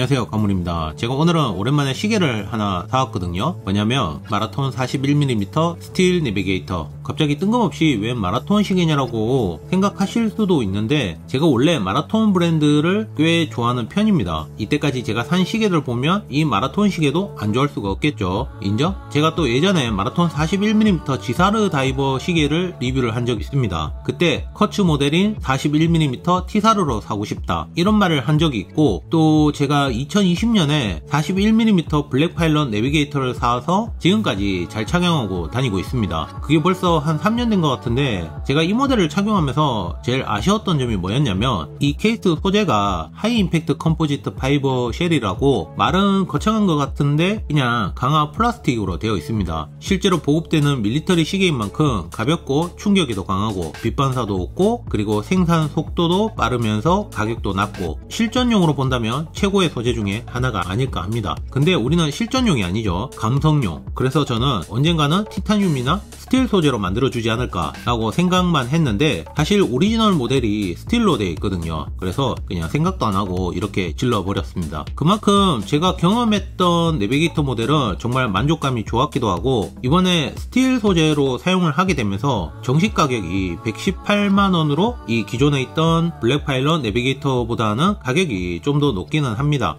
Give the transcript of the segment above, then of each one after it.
안녕하세요 가물입니다 제가 오늘은 오랜만에 시계를 하나 사왔거든요 뭐냐면 마라톤 41mm 스틸 내비게이터 갑자기 뜬금없이 왜 마라톤 시계냐라고 생각하실 수도 있는데 제가 원래 마라톤 브랜드를 꽤 좋아하는 편입니다 이때까지 제가 산 시계들 보면 이 마라톤 시계도 안 좋아할 수가 없겠죠 인정? 제가 또 예전에 마라톤 41mm 지사르 다이버 시계를 리뷰를 한 적이 있습니다 그때 커츠 모델인 41mm 티사르로 사고 싶다 이런 말을 한 적이 있고 또 제가 2020년에 41mm 블랙 파일럿 내비게이터를 사와서 지금까지 잘 착용하고 다니고 있습니다. 그게 벌써 한 3년 된 것 같은데 제가 이 모델을 착용하면서 제일 아쉬웠던 점이 뭐였냐면 이 케이스 소재가 하이 임팩트 컴포지트 파이버 쉘이라고 말은 거창한 것 같은데 그냥 강화 플라스틱으로 되어 있습니다. 실제로 보급되는 밀리터리 시계인 만큼 가볍고 충격에도 강하고 빛반사도 없고 그리고 생산 속도도 빠르면서 가격도 낮고 실전용으로 본다면 최고의 소재 소재 중에 하나가 아닐까 합니다. 근데 우리는 실전용이 아니죠. 감성용. 그래서 저는 언젠가는 티타늄이나 스틸 소재로 만들어주지 않을까 라고 생각만 했는데 사실 오리지널 모델이 스틸로 되어 있거든요. 그래서 그냥 생각도 안 하고 이렇게 질러버렸습니다. 그만큼 제가 경험했던 내비게이터 모델은 정말 만족감이 좋았기도 하고 이번에 스틸 소재로 사용을 하게 되면서 정식 가격이 118만원으로 이 기존에 있던 블랙파일럿 내비게이터보다는 가격이 좀 더 높기는 합니다.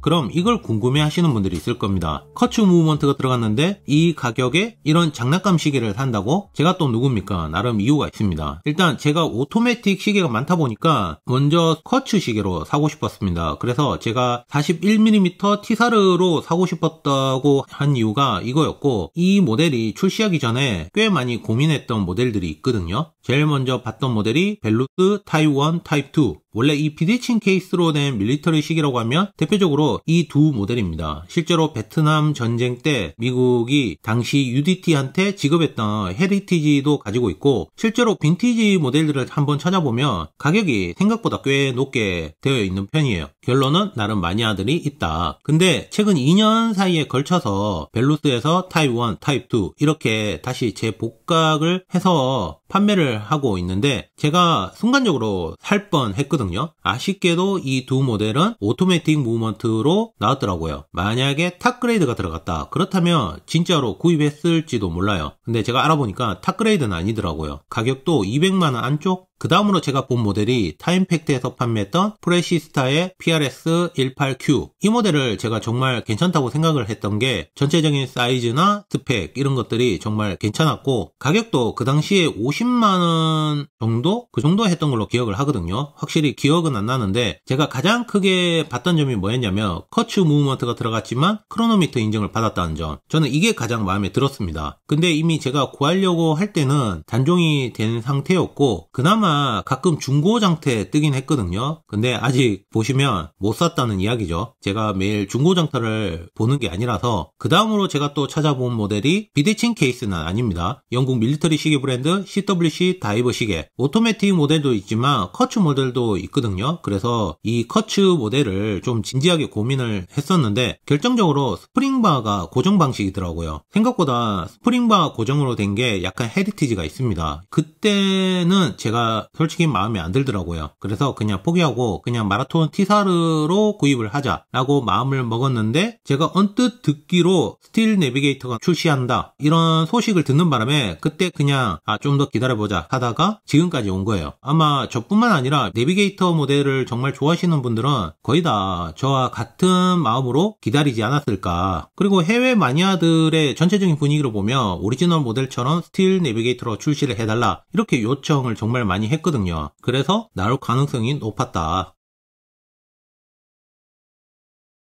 그럼 이걸 궁금해 하시는 분들이 있을 겁니다. 커츠 무브먼트가 들어갔는데 이 가격에 이런 장난감 시계를 산다고? 제가 또 누굽니까? 나름 이유가 있습니다. 일단 제가 오토매틱 시계가 많다 보니까 먼저 커츠 시계로 사고 싶었습니다. 그래서 제가 41mm 티사르로 사고 싶었다고 한 이유가 이거였고 이 모델이 출시하기 전에 꽤 많이 고민했던 모델들이 있거든요. 제일 먼저 봤던 모델이 벨루스 타이 1, 타입 2 원래 이 비대칭 케이스로 된 밀리터리 시계라고 하면 대표적으로 이두 모델입니다. 실제로 베트남 전쟁 때 미국이 당시 UDT한테 지급했던 헤리티지도 가지고 있고 실제로 빈티지 모델들을 한번 찾아보면 가격이 생각보다 꽤 높게 되어 있는 편이에요. 결론은 나름 마니아들이 있다. 근데 최근 2년 사이에 걸쳐서 벨루스에서 타입 1, 타입 2 이렇게 다시 재복각을 해서 판매를 하고 있는데 제가 순간적으로 살 뻔 했거든요. 아쉽게도 이 두 모델은 오토매틱 무브먼트 가격으로 나왔더라고요. 만약에 탑그레이드가 들어갔다. 그렇다면 진짜로 구입했을지도 몰라요. 근데 제가 알아보니까 탑그레이드는 아니더라고요. 가격도 200만원 안쪽? 그 다음으로 제가 본 모델이 타임팩트에서 판매했던 프레시스타의 PRS18Q 이 모델을 제가 정말 괜찮다고 생각을 했던 게 전체적인 사이즈나 스펙 이런 것들이 정말 괜찮았고 가격도 그 당시에 50만원 정도? 그 정도 했던 걸로 기억을 하거든요 확실히 기억은 안 나는데 제가 가장 크게 봤던 점이 뭐였냐면 커츠 무브먼트가 들어갔지만 크로노미터 인증을 받았다는 점 저는 이게 가장 마음에 들었습니다 근데 이미 제가 구하려고 할 때는 단종이 된 상태였고 그나마 그마 가끔 중고 장터에 뜨긴 했거든요. 근데 아직 보시면 못 샀다는 이야기죠. 제가 매일 중고 장터를 보는 게 아니라서 그 다음으로 제가 또 찾아본 모델이 비대칭 케이스는 아닙니다. 영국 밀리터리 시계 브랜드 CWC 다이버 시계 오토매틱 모델도 있지만 커츠 모델도 있거든요. 그래서 이 커츠 모델을 좀 진지하게 고민을 했었는데 결정적으로 스프링바가 고정 방식이더라고요. 생각보다 스프링바 고정으로 된 게 약간 헤리티지가 있습니다. 그때는 제가 솔직히 마음에 안 들더라고요. 그래서 그냥 포기하고 그냥 마라톤 티사르로 구입을 하자라고 마음을 먹었는데 제가 언뜻 듣기로 스틸 내비게이터가 출시한다 이런 소식을 듣는 바람에 그때 그냥 아, 좀 더 기다려보자 하다가 지금까지 온 거예요. 아마 저뿐만 아니라 내비게이터 모델을 정말 좋아하시는 분들은 거의 다 저와 같은 마음으로 기다리지 않았을까. 그리고 해외 마니아들의 전체적인 분위기를 보면 오리지널 모델처럼 스틸 내비게이터로 출시를 해달라 이렇게 요청을 정말 많이 했거든요. 그래서 나올 가능성이 높았다.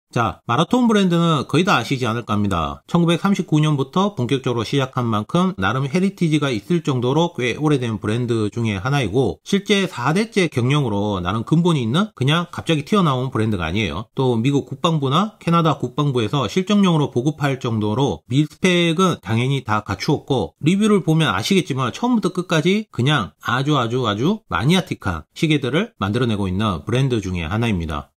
자, 마라톤 브랜드는 거의 다 아시지 않을까 합니다. 1939년부터 본격적으로 시작한 만큼 나름 헤리티지가 있을 정도로 꽤 오래된 브랜드 중에 하나이고 실제 4대째 경영으로 나름 근본이 있는 그냥 갑자기 튀어나온 브랜드가 아니에요. 또 미국 국방부나 캐나다 국방부에서 실정용으로 보급할 정도로 밀스펙은 당연히 다 갖추었고 리뷰를 보면 아시겠지만 처음부터 끝까지 그냥 아주 아주 아주 마니아틱한 시계들을 만들어내고 있는 브랜드 중에 하나입니다.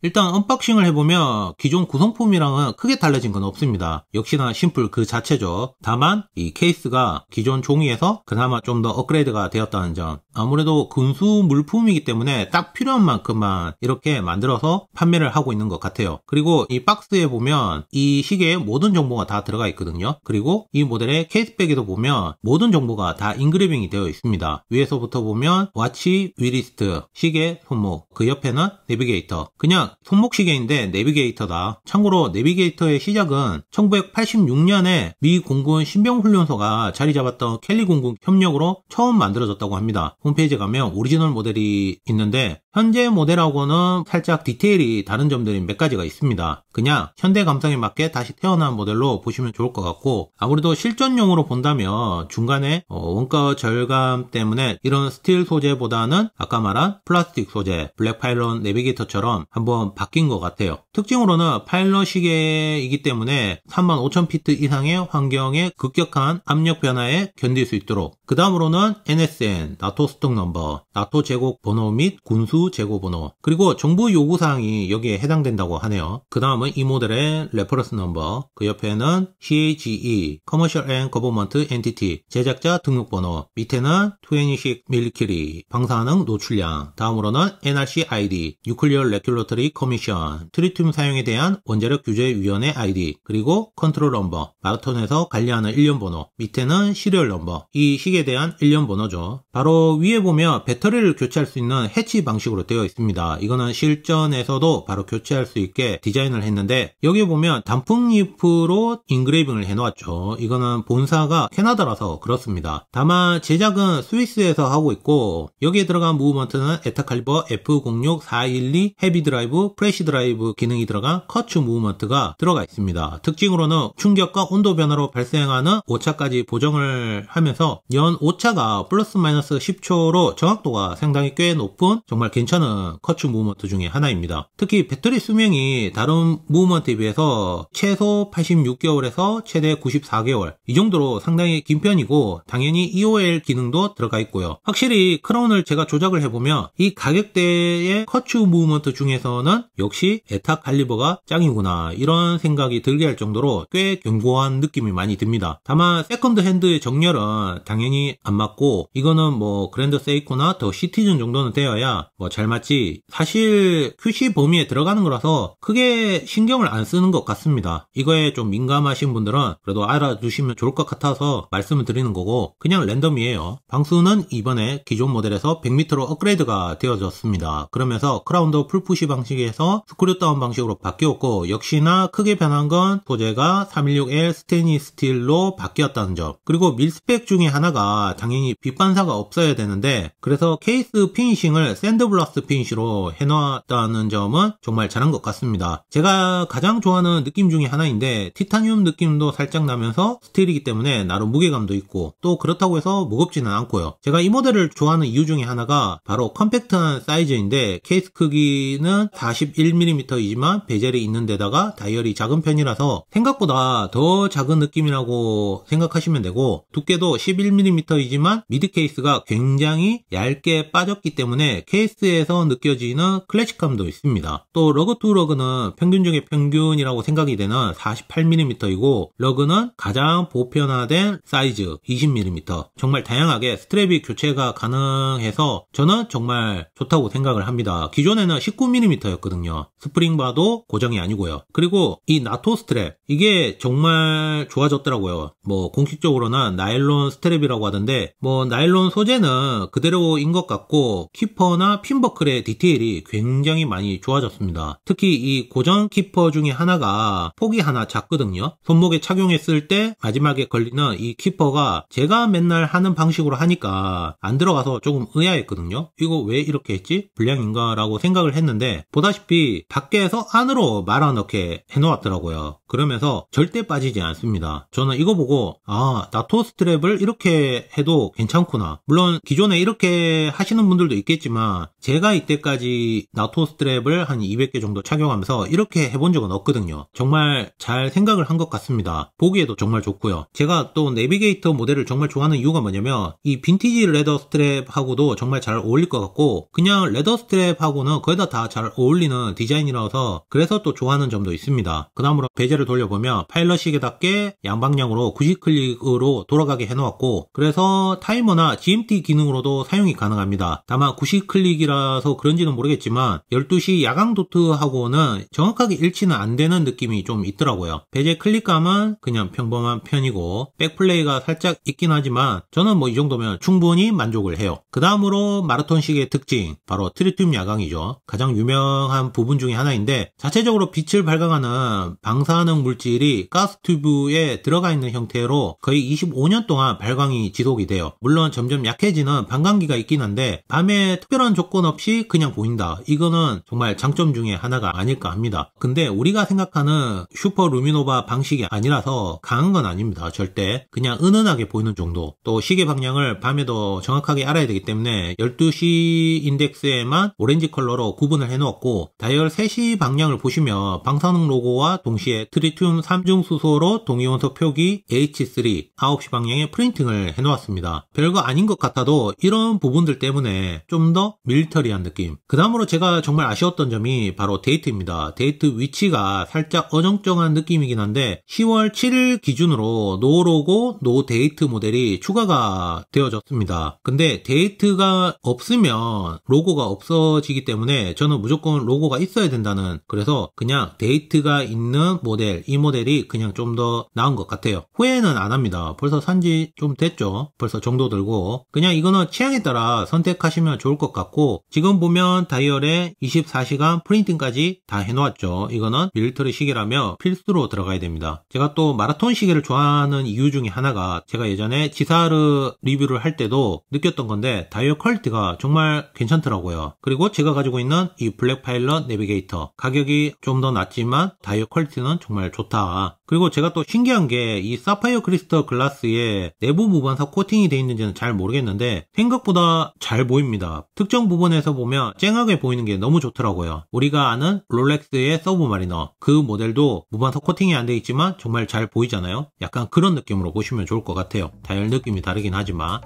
일단 언박싱을 해보면 기존 구성품이랑은 크게 달라진 건 없습니다. 역시나 심플 그 자체죠. 다만 이 케이스가 기존 종이에서 그나마 좀 더 업그레이드가 되었다는 점 아무래도 군수 물품이기 때문에 딱 필요한 만큼만 이렇게 만들어서 판매를 하고 있는 것 같아요. 그리고 이 박스에 보면 이 시계의 모든 정보가 다 들어가 있거든요. 그리고 이 모델의 케이스백에도 보면 모든 정보가 다인그레빙이 되어 있습니다. 위에서부터 보면 와치, 위리스트, 시계, 손목, 그 옆에는 내비게이터. 그냥 손목 시계인데 내비게이터다. 참고로 내비게이터의 시작은 1986년에 미 공군 신병훈련소가 자리 잡았던 켈리 공군 협력으로 처음 만들어졌다고 합니다. 홈페이지에 가면 오리지널 모델이 있는데 현재 모델하고는 살짝 디테일이 다른 점들이 몇 가지가 있습니다. 그냥 현대 감성에 맞게 다시 태어난 모델로 보시면 좋을 것 같고 아무래도 실전용으로 본다면 중간에 어, 원가 절감 때문에 이런 스틸 소재보다는 아까 말한 플라스틱 소재, 블랙 파일럿 내비게이터처럼 한번 바뀐 것 같아요. 특징으로는 파일럿 시계이기 때문에 35,000피트 이상의 환경에 급격한 압력 변화에 견딜 수 있도록 그 다음으로는 NSN, 나토 스톡 넘버, 나토 제국 번호 및 군수 재고 번호 그리고 정보 요구 사항이 여기에 해당된다고 하네요. 그 다음은 이 모델의 레퍼런스 넘버 그 옆에는 CAGE Commercial and Government Entity 제작자 등록 번호 밑에는 26 밀리키리 방사능 노출량 다음으로는 NRC ID Nuclear Regulatory Commission 트리튬 사용에 대한 원자력 규제위원회 ID 그리고 컨트롤 넘버 마라톤에서 관리하는 일련 번호 밑에는 시리얼 넘버 이 식에 대한 일련 번호죠. 바로 위에 보면 배터리를 교체할 수 있는 해치 방식 식으로 되어 있습니다. 이거는 실전에서도 바로 교체할 수 있게 디자인을 했는데 여기 보면 단풍잎으로 인그레이빙을 해놓았죠. 이거는 본사가 캐나다라서 그렇습니다. 다만 제작은 스위스에서 하고 있고 여기에 들어간 무브먼트는 에타칼리버 F06 412 헤비 드라이브 프레시 드라이브 기능이 들어간 커츠 무브먼트가 들어가 있습니다. 특징으로는 충격과 온도 변화로 발생하는 오차까지 보정을 하면서 연 오차가 플러스 마이너스 10초로 정확도가 상당히 꽤 높은 정말 괜찮은 커츠 무브먼트 중에 하나입니다. 특히 배터리 수명이 다른 무브먼트에 비해서 최소 86개월에서 최대 94개월 이 정도로 상당히 긴 편이고 당연히 EOL 기능도 들어가 있고요. 확실히 크라운을 제가 조작을 해보면 이 가격대의 커츠 무브먼트 중에서는 역시 에타 칼리버가 짱이구나 이런 생각이 들게 할 정도로 꽤 견고한 느낌이 많이 듭니다. 다만 세컨드 핸드의 정렬은 당연히 안 맞고 이거는 뭐 그랜드 세이코나 더 시티즌 정도는 되어야 뭐뭐 잘 맞지 사실 QC 범위에 들어가는 거라서 크게 신경을 안 쓰는 것 같습니다. 이거에 좀 민감하신 분들은 그래도 알아두시면 좋을 것 같아서 말씀을 드리는 거고 그냥 랜덤이에요. 방수는 이번에 기존 모델에서 100m로 업그레이드가 되어졌습니다. 그러면서 크라운더 풀푸시 방식에서 스크류 다운 방식으로 바뀌었고 역시나 크게 변한 건 소재가 316L 스테인리 스틸로 바뀌었다는 점 그리고 밀스펙 중에 하나가 당연히 빛반사가 없어야 되는데 그래서 케이스 피니싱을 샌드블 선글라스 피니쉬로 해놨다는 점은 정말 잘한 것 같습니다. 제가 가장 좋아하는 느낌 중에 하나인데 티타늄 느낌도 살짝 나면서 스틸이기 때문에 나름 무게감도 있고 또 그렇다고 해서 무겁지는 않고요. 제가 이 모델을 좋아하는 이유 중에 하나가 바로 컴팩트한 사이즈인데 케이스 크기는 41mm이지만 베젤이 있는 데다가 다이얼이 작은 편이라서 생각보다 더 작은 느낌이라고 생각하시면 되고 두께도 11mm이지만 미드 케이스가 굉장히 얇게 빠졌기 때문에 케이스 댄스에서 느껴지는 클래식감도 있습니다. 또 러그 투 러그는 평균 중의 평균이라고 생각이 되는 48mm이고 러그는 가장 보편화된 사이즈 20mm 정말 다양하게 스트랩이 교체가 가능해서 저는 정말 좋다고 생각을 합니다. 기존에는 19mm였거든요. 스프링바도 고정이 아니고요. 그리고 이 나토 스트랩 이게 정말 좋아졌더라고요. 뭐 공식적으로는 나일론 스트랩이라고 하던데 뭐 나일론 소재는 그대로인 것 같고 키퍼나 핀 캔버클의 디테일이 굉장히 많이 좋아졌습니다. 특히 이 고정 키퍼 중에 하나가 폭이 하나 작거든요. 손목에 착용했을 때 마지막에 걸리는 이 키퍼가 제가 맨날 하는 방식으로 하니까 안 들어가서 조금 의아했거든요. 이거 왜 이렇게 했지? 불량인가? 라고 생각을 했는데 보다시피 밖에서 안으로 말아 넣게 해놓았더라고요. 그러면서 절대 빠지지 않습니다. 저는 이거 보고 아 나토 스트랩을 이렇게 해도 괜찮구나. 물론 기존에 이렇게 하시는 분들도 있겠지만 제가 이때까지 나토 스트랩을 한 200개 정도 착용하면서 이렇게 해본 적은 없거든요. 정말 잘 생각을 한 것 같습니다. 보기에도 정말 좋고요. 제가 또 내비게이터 모델을 정말 좋아하는 이유가 뭐냐면 이 빈티지 레더 스트랩하고도 정말 잘 어울릴 것 같고 그냥 레더 스트랩하고는 거의 다 잘 어울리는 디자인이라서 그래서 또 좋아하는 점도 있습니다. 그 다음으로 베젤을 돌려보면 파일럿식에답게 양방향으로 90클릭으로 돌아가게 해놓았고 그래서 타이머나 GMT 기능으로도 사용이 가능합니다. 다만 90클릭이라 거라서 그런지는 모르겠지만 12시 야광도트하고는 정확하게 일치는 안 되는 느낌이 좀 있더라고요. 베젤 클릭감은 그냥 평범한 편이고 백플레이가 살짝 있긴 하지만 저는 뭐 이 정도면 충분히 만족을 해요. 그 다음으로 마라톤식의 특징 바로 트리튬 야광이죠. 가장 유명한 부분 중에 하나인데 자체적으로 빛을 발광하는 방사능 물질이 가스 튜브에 들어가 있는 형태로 거의 25년 동안 발광이 지속이 돼요. 물론 점점 약해지는 반감기가 있긴 한데 밤에 특별한 조건 조건 없이 그냥 보인다. 이거는 정말 장점 중에 하나가 아닐까 합니다. 근데 우리가 생각하는 슈퍼 루미노바 방식이 아니라서 강한 건 아닙니다. 절대 그냥 은은하게 보이는 정도. 또 시계 방향을 밤에도 정확하게 알아야 되기 때문에 12시 인덱스에만 오렌지 컬러로 구분을 해놓았고 다이얼 3시 방향을 보시면 방사능 로고와 동시에 트리튬 3중 수소로 동위원소 표기 H3 9시 방향에 프린팅을 해놓았습니다. 별거 아닌 것 같아도 이런 부분들 때문에 좀더밀 밀리터리한 느낌. 그 다음으로 제가 정말 아쉬웠던 점이 바로 데이트입니다. 데이트 위치가 살짝 어정쩡한 느낌이긴 한데 10월 7일 기준으로 노로고 노데이트 모델이 추가가 되어졌습니다. 근데 데이트가 없으면 로고가 없어지기 때문에 저는 무조건 로고가 있어야 된다는 그래서 그냥 데이트가 있는 모델 이 모델이 그냥 좀 더 나은 것 같아요. 후회는 안 합니다. 벌써 산지 좀 됐죠. 벌써 정도 들고 그냥 이거는 취향에 따라 선택하시면 좋을 것 같고 지금 보면 다이얼에 24시간 프린팅까지 다 해놓았죠. 이거는 밀리터리 시계라며 필수로 들어가야 됩니다. 제가 또 마라톤 시계를 좋아하는 이유 중에 하나가 제가 예전에 지사르 리뷰를 할 때도 느꼈던 건데 다이얼 퀄리티가 정말 괜찮더라고요. 그리고 제가 가지고 있는 이 블랙 파일럿 내비게이터 가격이 좀 더 낮지만 다이얼 퀄리티는 정말 좋다. 그리고 제가 또 신기한 게 이 사파이어 크리스터 글라스에 내부 무반사 코팅이 되어 있는지는 잘 모르겠는데 생각보다 잘 보입니다. 특정 부분에서 보면 쨍하게 보이는 게 너무 좋더라고요. 우리가 아는 롤렉스의 서브마리너 그 모델도 무반사 코팅이 안 돼 있지만 정말 잘 보이잖아요. 약간 그런 느낌으로 보시면 좋을 것 같아요. 다열 느낌이 다르긴 하지만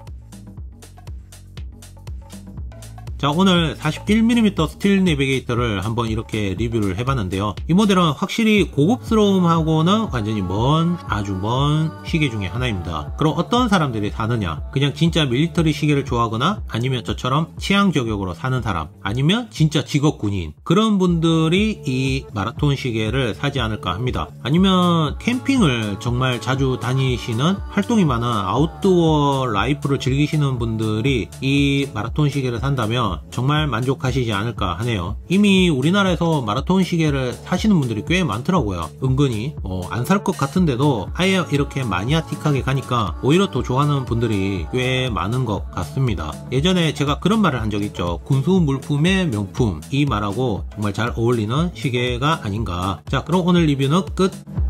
자 오늘 41mm 스틸 내비게이터를 한번 이렇게 리뷰를 해봤는데요 이 모델은 확실히 고급스러움하고는 완전히 먼 아주 먼 시계 중에 하나입니다 그럼 어떤 사람들이 사느냐 그냥 진짜 밀리터리 시계를 좋아하거나 아니면 저처럼 취향 저격으로 사는 사람 아니면 진짜 직업 군인 그런 분들이 이 마라톤 시계를 사지 않을까 합니다 아니면 캠핑을 정말 자주 다니시는 활동이 많은 아웃도어 라이프를 즐기시는 분들이 이 마라톤 시계를 산다면 정말 만족하시지 않을까 하네요 이미 우리나라에서 마라톤 시계를 사시는 분들이 꽤 많더라고요 은근히 어, 안살 것 같은데도 아예 이렇게 마니아틱하게 가니까 오히려 더 좋아하는 분들이 꽤 많은 것 같습니다 예전에 제가 그런 말을 한 적 있죠 군수 물품의 명품 이 말하고 정말 잘 어울리는 시계가 아닌가 자 그럼 오늘 리뷰는 끝